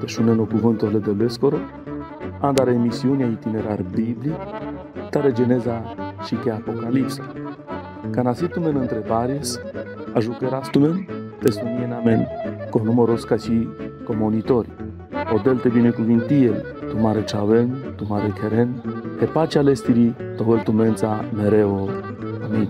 Cășuneno cuvântul de lescoro, andare emisiunea itinerar biblic, tare geneza și chiar apocalipsa. Ca nasitumen întrebares, ajucărastumen te amen, cu numărul ca și comunitori. O delte binecuvintiel, tu mare ceaven, tu mare cheren, pe pacea lestirii, tovel tumența mereu. Amin.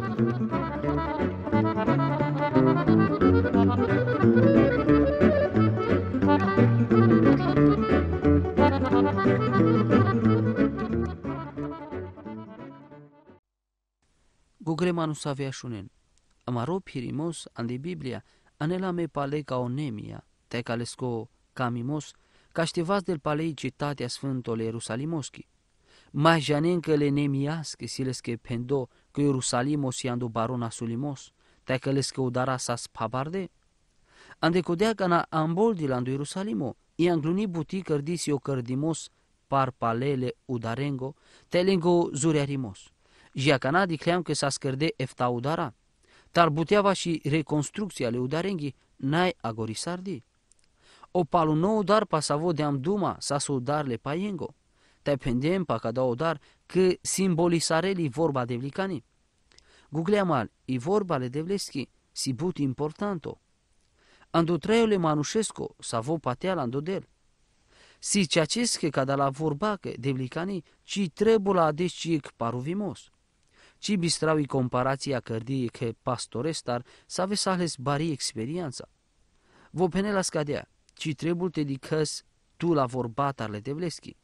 nu savea shunen. Amaro pirimos ande Biblia, me pale ca onemia, te calesco camimos, caștevați del palei citatea sfântole Ierusalimoschi. Mai janen că le nemias, că silesche pendo, că Ierusalimos iandu barona sulimos, te calesco udara sa spabarde. Ande codea cana amboldilandu Ierusalimo, i angluni buti cărdisi o cărdimos, par palele udarengo, te lingo zurearimos de cream că s-a scărde efta udara, tar buteava și reconstrucția udarenghi n-ai agorisardi. O palu nou dar pasavo de-am duma sa sudar le paiengo. Te pendem pa o dar că simbolisareli vorba de vlicani. Googleamal, i vorba le devleschi, si but importanto. Ando traiole manușesco, savo patea la andodel. Si ceacesche ca da la vorba că devlicani, ci trebuie la adescic paruvimos. Ci bistraui comparația cărdiei că pastorestar să aveți ales bari experiența. Vă pene la scadea, ci trebuie te dicăs tu la vorbatarle de vleschi.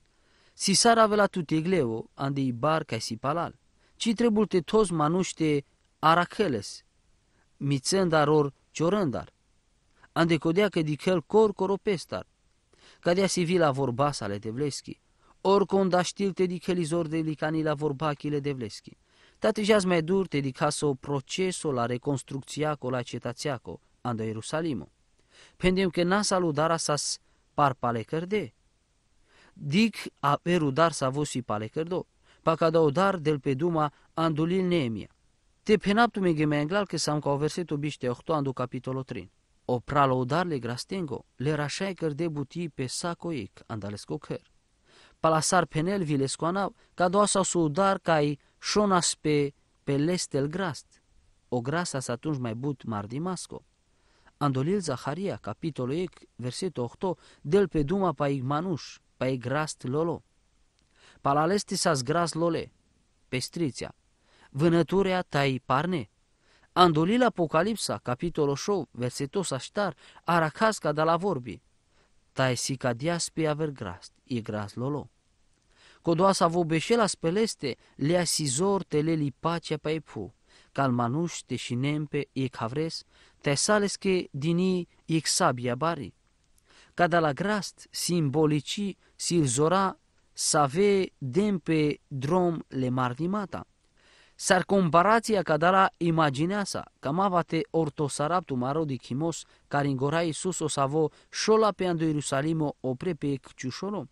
Si sar avea la tutegleu, ande i bar ca si palal, ci trebuie te toți manuște aracheles, mițândar or ciorândar, ande codea că dicăl cor coropestar, cadea si vi la sale de vleschi, oricond da știl te dicălizor de licanii la vorbachile de vleschi. Tatigează mai dur te dicaso proceso la reconstrucția cu la cetația cu, andă Ierusalimo. Pentru că n-a saludara sas par pale cărde. Dic a dar sa vosi pale cărdo, pa ca del pe duma andulil neemia. Te penaptu me gemenglal că s-am ca o versetul biște 8 andu capitolul 3. O dar le grastengo, le rașai cărde butii pe sacoic, andalesco căr. Palasar penel vilescoanav, ca doa sau sudar cai șonas pe pelestel grast, o să atunci mai but mardimasco. Andolil Zaharia, capitolul ec, versetul 8, del pe duma pa igmanuș, pa igrast lolo. Palalesti sa zgras lole, pestriția, vânăturea tai parne. Andolil Apocalipsa, capitolul 8, versetul saștar, aracasca de la vorbi. Tai aver diaspia e gras lolo. Codoasa vobeșela speleste, lea sizor te le lipacea pe epu, calmanuște și nempe e cavres, te salesche dini e sabia bari. Cada la grast, simbolici, silzora, dem pe drum le S-ar comparația imaginea sa, imagineasa, camavate ortosaraptu marodi chimos, care îngora Iisus o să vă șola pe Ierusalimo opre pe ciușolom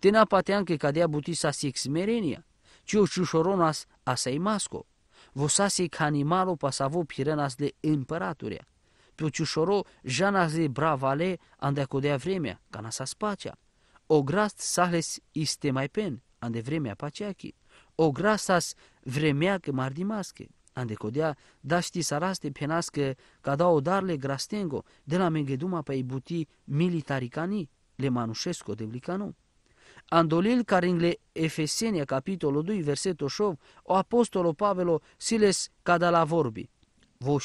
Tena patean que cadea butisa six merenia, cio ciușoronas asai masco, vosase canimalo pasavo pirenas de împăraturea. Pe ciușoro janas de bravale ande acodea vremea, ca nasa spacea. Ograst sahles iste mai pen, ande vremea paceachi. as vremea că mardimasche, ande codea da ști saraste penască ca da o dar le grastengo de la mengeduma pe ibuti militaricani, le manușesco de blicanu. Andolil caringle Efesenia, capitolul 2, versetul 8, o apostolo Pavelo siles cada la vorbi.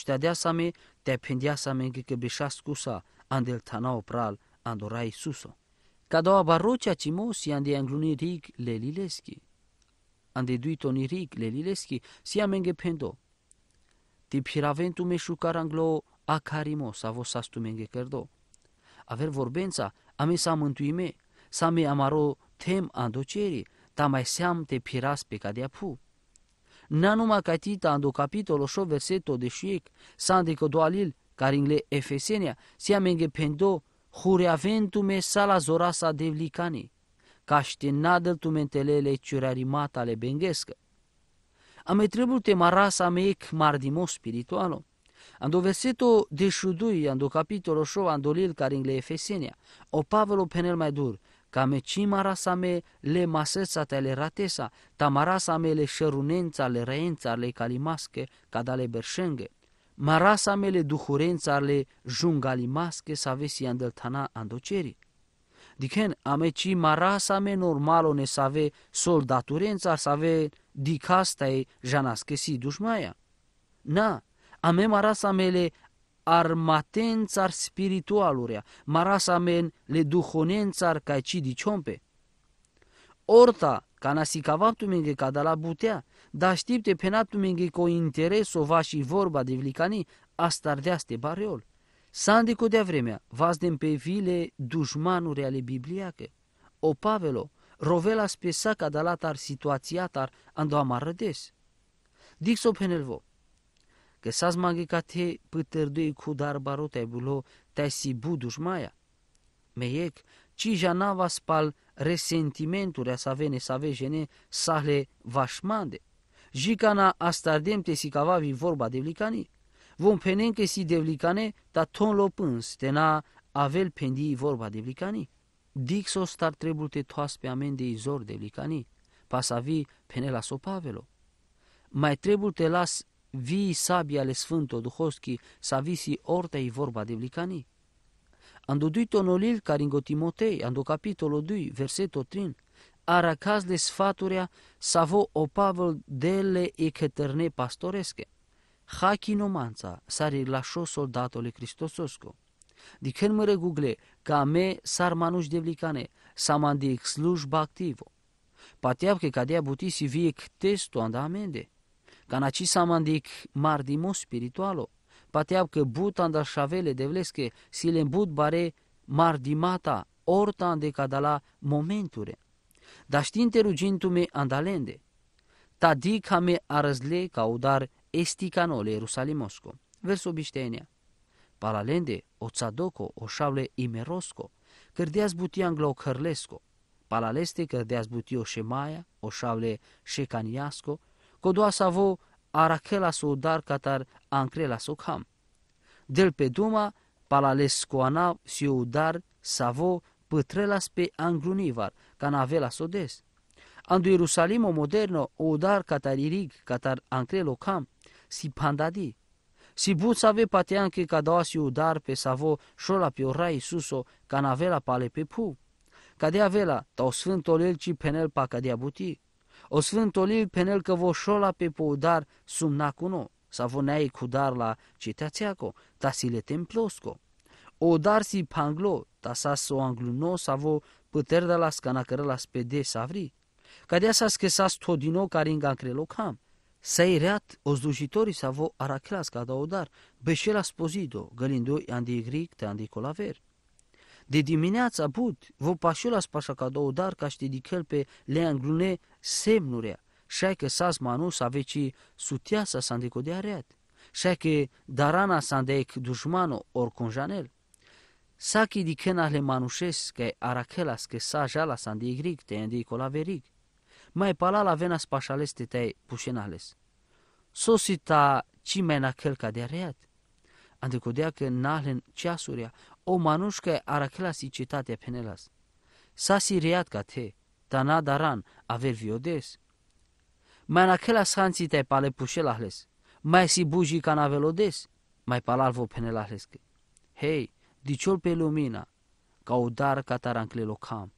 te same dependea-same că beșascu sa, andel tanao pral, andorai suso. Cada o barrocea cimosi ande anglunirig lelileski. Ande le lelileski, si amenge pendo. Tipiraventu meșucar anglo acarimos, avosastumenge cărdo. Aver vorbența, ame sa mântuime, sa me amaro tem aducerii, ta mai seam te piras pe ca pu. n Na numai ca tita ando capitolo șo verseto de șuic, s-a doalil, care în le efesenia, se amenge pendo, hureaventume sala zorasa de vlicani, ca ște nadăl ciurari mata le bengescă. Ame trebuie te marasa meic mardimo spiritualo. Ando verseto de șudui, ando capitolo șo, ando lil care le efesenia, o pavelo penel mai dur, Kame chimarasame le masetsa le ratesa, tamarasame le șerunența le reența le calimasche, cadale berșenge. Marasame le duhurența le jungalimasche savesi andeltana andoceri. Dicen, ame chi marasame normalo ne save soldaturența save dicastae janaske si dușmaia. Na, ame marasa mele armatențar spiritualurea, marasamen le duhonențar ca ci ciompe. Orta, ca nasikavaptumenge ca da la butea, da penaptu penaptumenge cu interes o va și vorba de vlicani, astardeaste bareol. Sandico de vremea, vazdem pe vile dușmanuri ale bibliacă. O Pavelo, rovela spesa ca da tar situația tar, andoamar rădes. Dixo penelvo, că s-a smagă ca te pătărdui cu dar barot ai bulo, te-ai si buduș maia. Me ec, ci janava spal resentimenturi a savene save jene sahle vașmande. Jicana asta te si vi vorba de vlicani. Vom penen că si de vlicane, ta ton lo pâns, te na avel pendi vorba de vlicani. Dixo star trebuie te toas pe amende izor de vlicani, pasavi penela sopavelo. Mai trebuie te las Vii sabia le Sfânto Duhovski savisi ortei vorba de blicani. Ando dui tonolil caringo Timotei, ando capitolo 2, verseto 3, aracaz de sfaturea vo o Pavel dele echeterne pastoresche. Hachinomanța sari lașo soldatole Cristososco. Di când mă regugle, ca me manuși de blicane, samandi slujba activo. Pateab că cadea butisi vie testu andamende. Kanachi samandik mardimo spiritualo. Pateab că butan da șavele de vlesche silem but bare mardimata orta de cadala momenture. Da știinte rugintume andalende. me arăzle caudar esticanole Ierusalimosco. Verso biștenia. Palalende o țadoco o șavle imerosco, cărdeaz buti anglo cărlesco. Palaleste cărdeaz butia o șemaia, o șavle șecaniasco, Godoa Savo so dar katar so kham. Del pe duma palalescoana si udar Savo pătrelas pe angrunivar, canavela des Andu Ierusalimo moderno udar katar irig katar ankrelo kham si pandadi. Si pate patean că cadoasi udar pe savo șola pe ora suso canavela pale pe pu. Cadea vela, tau sfânt ci penel pa cadea buti o svântolii penel că vă șola pe poudar sumnacuno, sa voneai cu dar la citațiaco, ta si le templosco. O dar si panglo, ta sa so angluno, sa vă păter de la scanacără la spede savri. Cadea sa din nou care inga crelocam. o ireat să vă araclas ca da o dar beșela spozido, gălindu-i andi gric te andi colaver. De dimineața bud, vă pașula spașa ca două dar ca știi pe le anglune semnure, și că manu să aveci sutia să îndeco de areat, și că darana s-a îndec janel. orconjanel. că de când ale manușes că arachelas că sa jala s-a îndegrig te îndeco la verig. Mai pala la vena spașales te te pușenales. Sosita cimena călca de areat. Andecodea că nahlen ceasuria, o manușcă arachelas citatea penelas. Sa siriat ca te, tana daran, aver viodes. Mai sanci te pale pușelahles, mai si buji avelodes, mai palalvo penelahles. Hei, diciol pe lumina, ca o dar catarancle locam.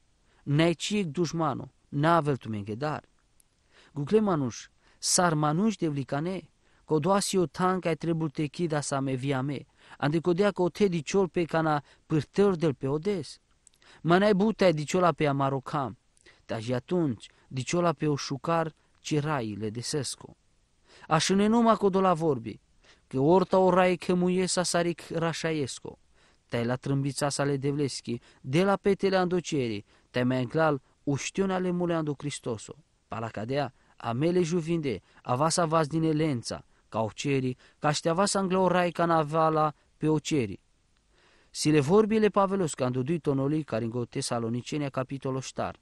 Necic dușmano, n-avel tu dar. Gucle manuș, sar manuș de vlicane, codoasi o tanca ai trebuie te chida sa me via me, andicodea că o te diciol pe cana pârtăr del pe odes. ne-ai butai diciola pe amarocam, dar atunci, diciola pe oșucar ciraile de sesco. Aș nenuma cu la vorbi, că orta o rai că muie sa saric rașaiesco. Te la trâmbița le devleschi, de la petele andocerii, te mai înclal uștiunea le mule ando Cristoso. Palacadea, amele juvinde, avasa vas din elența, ca oceri, ca o rai ca navala pe oceri. Sile vorbile Pavelos, când dui tonolii care în Tesalonicenia capitolul ștar,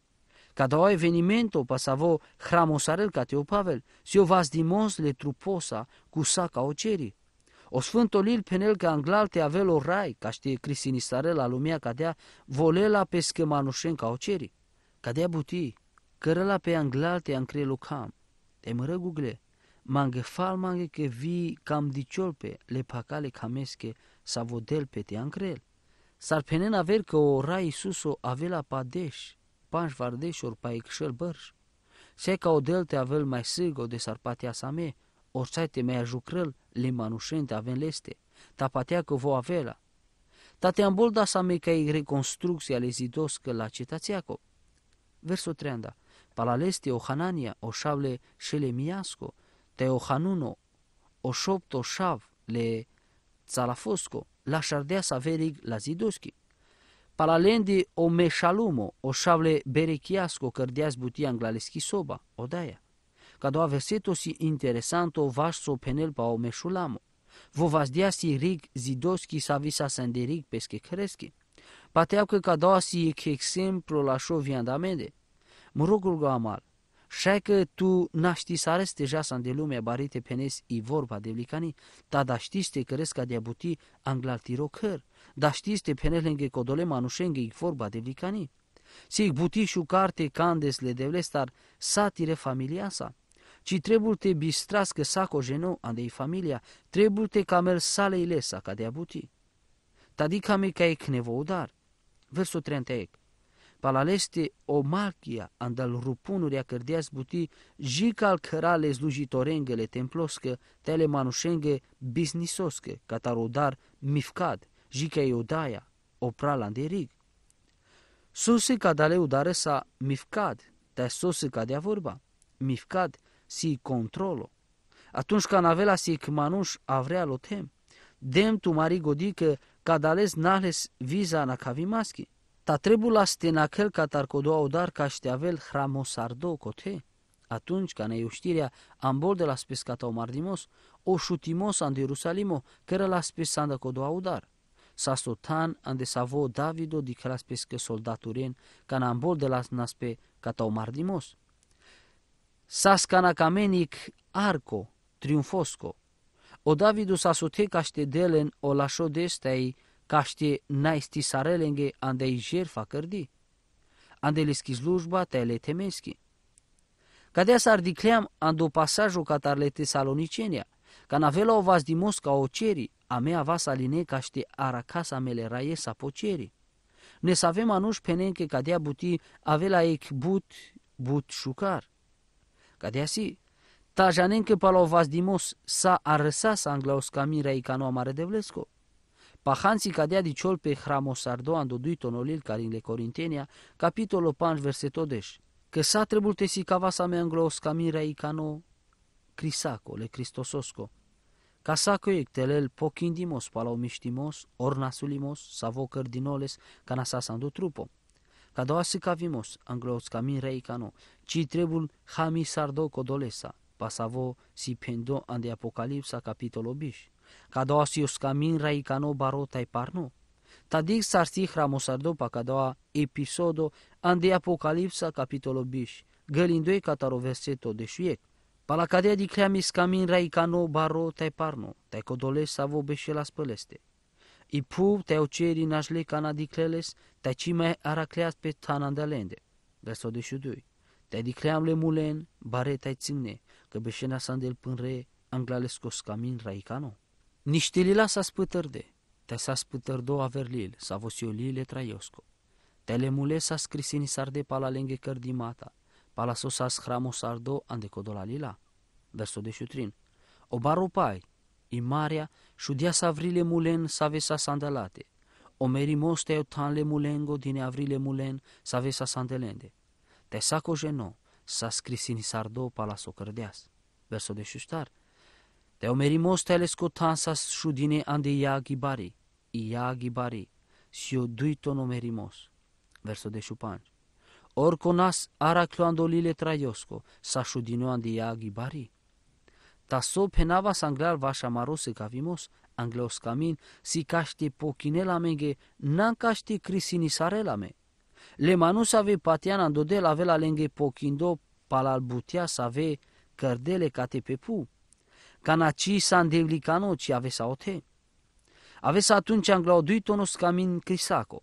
Cada evento pasavo hramosarel cateo Pavel, si o vas dimos le truposa cu saca O ceri. O sfântolil penel ca avel o rai, ca știe cristinistarel la lumea cadea, volela pe schemanușen ca o ceri. Cadea buti, cărăla pe te ancre lucam. Te mără gugle, mange fal mange că vi cam pe le pacale camesche, sa vodel pe te ancrel. Sar penen aver că o rai Iisus o avea la paș vardeșor pa icșel bărș. Se ca o delte avel mai sâgo de sarpatea sa me, orțaite mai ajucrăl, le manușente aven leste, patea că vo avela. te bolda sa me ca reconstrucția le zidoscă la cetățeaco. Versul 3. Palaleste o Hanania, o șavle șele miasco, te o Hanuno, o șopt o șav le țalafosco, la șardea sa verig la zidoschi. Palalendi o meșalumo, o șavle berechiasco, cărdeaz butia buti glaleschi soba, odaja. doa verseto si o vaș so penel pa o meșulamo, Vo vas si rig zidoski savisa senderig peske crescă. Pateau că cadasi e exemplu la viandamende. Mă rog amal, și că tu naști să arăți deja să de lume barite penes i vorba de blicani, ta da, da știți te căresca de abuti anglal tirocăr, da știți te pene lângă codole manușenge i vorba de blicani. Sig buti și carte candes le devlestar satire familia sa, ci trebuie te bistrască sa cojenu andei familia, trebuie te camel salei lesa ca de abuti. Tadica mi ca e knevoudar. Versul 30. Palaleste omakia andal a cărdeas buti jikal cărale slujitorengele temploscă, tele manușenge bisnisoscă catarodar mifcad, jica de rig. Sose cadale udare sa mifcad, dar sose cadea vorba. Mifcad si controlo. Atunci navela si manuș avrea lotem. Dem tu mari godică cadales nales viza na cavimaschi ta trebuia stenachel ca tarcodoau dar ca șteavel hramosardo cote. Atunci, ca neiuștirea, ambol de la spescata omardimos, o șutimos în Ierusalimo, care la spesanda codoau dar. a sotan în de savo Davido di că la spescă soldaturen, ca ambol de la naspe cata omardimos. Sa camenic arco, triunfosco. O Davidu sa sote caște delen o lașo destei кашти наисти сареленге андаи жерфа кардӣ анделиски служба телетеменски кадеа сардиклям андопассажу катарлете салоничения канавело вас ди москао чери амеа вас алине кашти аракаса мелерае сапо чери не савем ануш пененке кадеа бути авелаек бут бут шукар кадеаси тажаненке пало вас ди мос са арсас англаусками раикано амаре девлеско Pahanții cadea de ciol pe tonolil care duitonolil carin corintenia, capitolo 5, versetul 10. Că s-a te si cavasa mea înglos camira icano crisaco le cristososco. ca Casaco telel pochindimos palaumiștimos, ornasulimos, sa sandu trupo. Ca doua si cavimos, anglos camira icano, ci trebuie hamisardo codolesa, pasavo si pendo ande apocalipsa capitolo biși rai Kadosius kamin raikano barotai parno. Tadik sarsi hramosardopa kadoa episodo ande Apocalipsa capitolo bish, gălindoi cataro verseto de șuiec. Palacadea di creamis camin raikano baro tai parno, tai codole savo la spăleste. Ipu tai oceri nașle cana dicleles creles, tai cime aracleas pe tanandalende. Verso de șudui. Tai di le mulen, bare tai ține, că beșena sandel pânre, anglales cos camin raikano lila s-a spătărde, te s-a spătărdo averlil, s-a vosiolile traiosco. Telemule s-a scrisini sarde pala lenghe cărdimata, pala s-a hramo sardo ande lila. Verso de șutrin. O baropai, imaria, șudia sa avrile mulen s-a vesa sandalate. O merimos te le mulengo din avrile mulen s-a vesa sandelende. Te s-a saco geno, sa scrisini sardo pala cărdeas. Verso de șuștar. Teomerimo stelesco tansas shudine ande iagi bari, iagi bari, sio duito nomerimos. Verso ara Orconas aracloandolile traiosco, sa shudino ande iagi bari. so penavas anglar marose gavimos, anglos camin, si caște pochinelamenge, n-an caște me. Le manus ave patiana andodel avela lenge palal palalbutia save cărdele cate pe pu Canaci sandellicano ci avesa o te. Avesa atunci anglaoduitonos camin crisaco.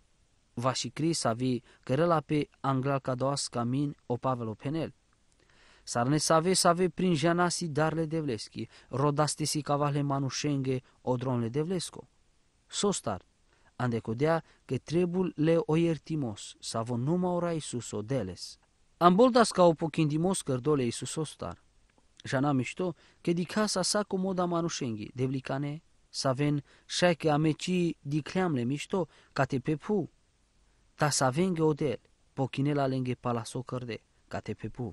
Va și cris avi cărăla pe anglal cadoas camin o pavelo penel. S-ar Sarne save save prin janasi darle devleschi, rodastesi cavale manușenge odronle devlesco. Sostar, andecodea că trebuie le o iertimos, vă numa ora Iisus o deles. boldas ca o pochindimos cărdole Iisus ostar. Ժանամիշտո կդիքաս ասակո մոդա մանուշենգի դևլիկանե սավեն շայք ամեջի դիքլյամլե միշտո կատեպեփու տասավեն գոդել պոկինել ալենգե պալասո կրդե կատեպեփու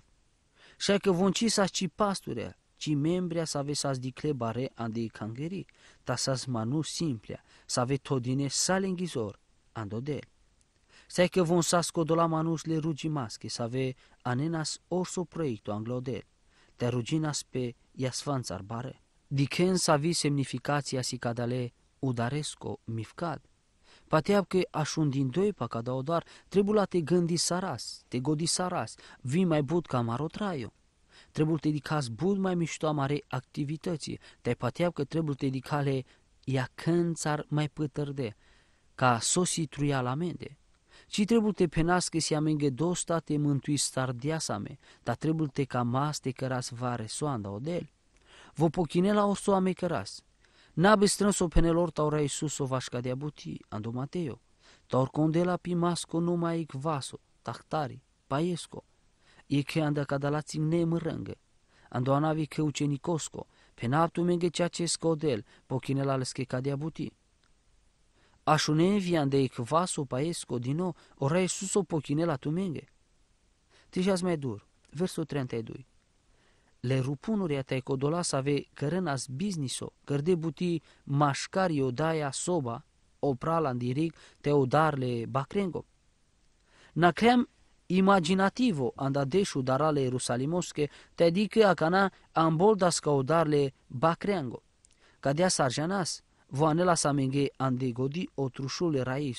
շայքը վոնչի սաչի պաստուրե չի մեմբրիա սավե սազ դիքլե բարե անդի քանգերի տասաս մանու սիմպլիա սավե թոդինե սալենգի զոր անդոդել Sai că von sasco dola manus le rugi maschi să ave anenas orso proiectul anglodel. Te-a ruginas pe iasfanț Dicen să vi semnificația cadale udaresco mifcad. Pateab că așun din doi pa o doar, trebuie la te gândi saras, te godi saras, vii mai bud ca traio. Trebuie te dedicas bud mai mișto mare activității, te pateab că trebuie te dedicale ia cânțar mai pătărde, ca sosi truia la mende ci trebuie te penască si amenge dosta te mântui stardiasame, dar trebuie te camas te căras vare soanda odel. Vă pochine la osu ame căras. N-a bestrâns o penelor taura Iisus o vașca de abuti, andu Mateo. Taur la pimasco numai ic vaso, tahtari, paiesco. E că anda cadalații nemărângă. andu anavi că ucenicosco, pe naptu menge ceea ce scodel, la lăsche ca de abutii ashunevia de ecvaso paes codino, ora Iisus o la tumenge. Tijas mai dur, versul 32. Le rupunuri te codola să ave cărânas bizniso, cărde buti mașcari odaia soba, oprala diric te odarle bacrengo. Nacream imaginativo andadeșu darale Ierusalimosche, te adică acana amboldas ca odarle bacrengo. Cadea sarjanas, voanela samenge andegodi otrușule rai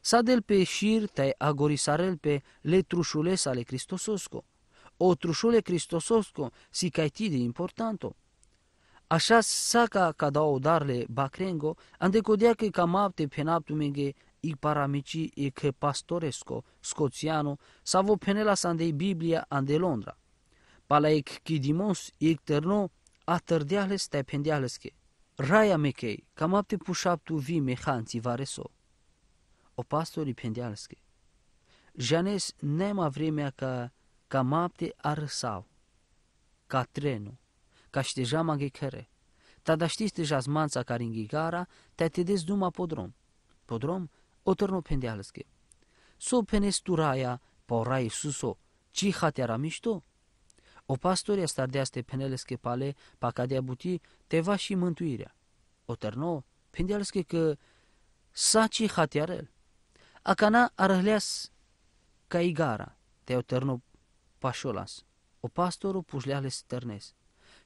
Sa del pe șir tai agorisarel pe le trușule sale cristososco. O trușule cristososco si de importanto. Așa sa ca da o darle bacrengo, ande andecodea că camapte menge i paramici e că pastoresco scoțiano vo penela sandei Biblia ande Londra. Pala ec chidimos ec terno atârdeale te pendealesche. Raya mekei, kamapte pushaptu vi mekhanci vareso. O Opastori pendialski. Janes nema vremea ca kamapte arsau, ca trenu, ca șteja mangekere. Tada știți deja zmanța care ingigara, te atedes duma podrom. Podrom, o tărnu pendialski. So penes tu raya, pa raya suso, ci hatera mișto, o pastoria s de dea penele schepale, pa cadea buti, teva și mântuirea. O terno, pendealesche că saci hatiarel. Acana arăhleas ca igara, te-o terno pașolas. O pastoru pușleale stărnes.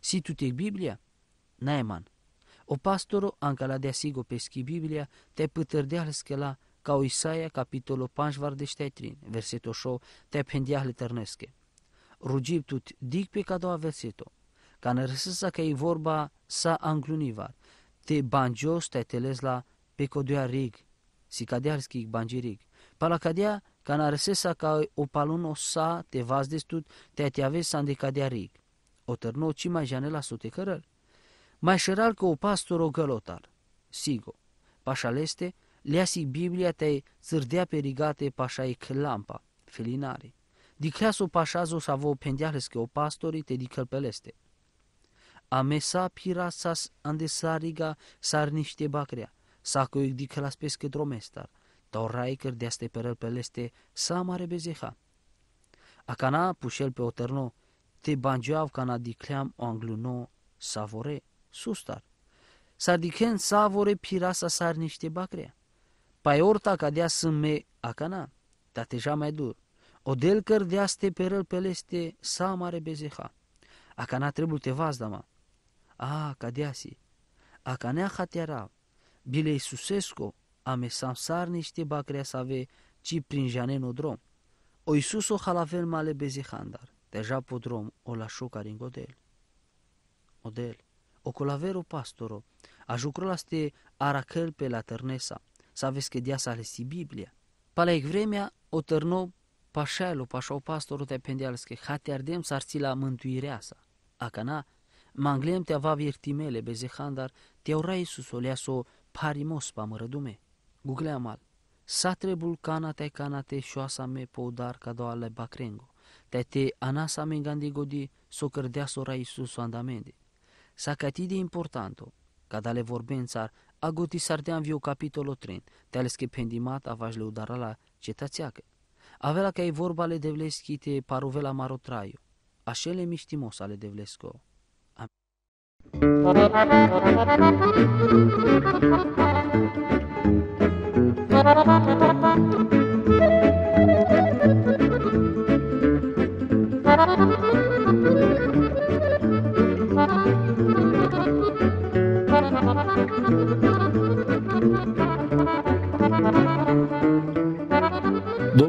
Si tu te Biblia, naeman. O pastoru ancala de asigo peschi Biblia, te pătărdealesche la ca o Isaia, capitolul 5, vardește 3, versetul 6, te pendiahle ternesche rugiptut dikpi kado Ka në rësësa ke i vorba sa anglunivar. Te banjos te pe pekodea rig, si kadearski banjirig. Pala ka në rësësa ka o paluno sa te vazdestut te te aves sande kadea rig. O târnou cima janela sute cărări. Mai șeral că o pastor o gălotar. Sigo. Pașaleste, si Biblia te zârdea perigate e clampa, felinare. Diklaso pashazo savo pendiales que o pastori te dikal peleste. A mesa pirasas andesariga sarniște bacrea, sako ik dikhalas peske dromestar, tau raiker deaste leste peleste amare bezeha. Acana pușel pe o terno te bangeav cana dicleam o angluno savore sustar. Sar vore savore pirasa sar niște bacrea. Paiorta cadea sâmme acana, deja mai dur. Odel cărdeaste pe răl peleste mare bezeha. Acana trebuie te vazdama. A, cadeasi. Acanea hatera. Bile Iisusesco ame niște bacrea ve, ci prin janeno drom. O Iisus o halavel male bezehandar. Deja drum o la șocaring odel. Odel. O colavero pastoro. Ajucrolaste aracel pe la târnesa. Să vezi că dea să Biblia. Palaic vremea o târnou Пашалю пашау пастору ardem пендялски, хатярдем сарцила sa. Acana, manglem te ava viertimele bezehandar, te ora Iisus o parimos pa mărădume. Google mal. Satre bulcana te canate șoasa me dar ca doale bacrengo. Te te anasa me gandigodi so cărdea ora Iisus andamende. Sa de importanto, ca dale vorbențar, agoti sardeam viu capitolo 3, te ales că pendimat avaș la cetățeacă. Avea că e vorba ale devleschite paruvela marotraiu, așele miștimos ale devlesco. Amin.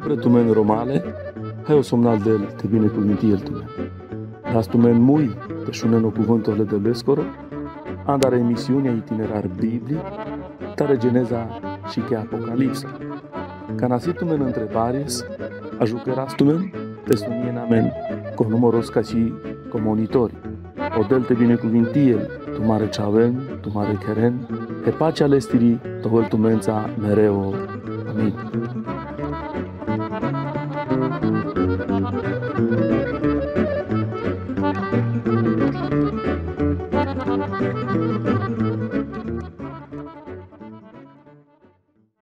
spre tumen hai o somnal de el, te bine minti el tumen. Las tumen mui, te șuneno cuvântele de lescoro, andare emisiunea itinerar biblic, tare geneza și che apocalipsa. Canasitumen întrebares, ajucărastumen, te sunie amen, cu numoros ca și comunitori. del te cu el, tu mare ceaven, tu mare cheren, e pacea lestirii, tohăl tumența mereu. Amin.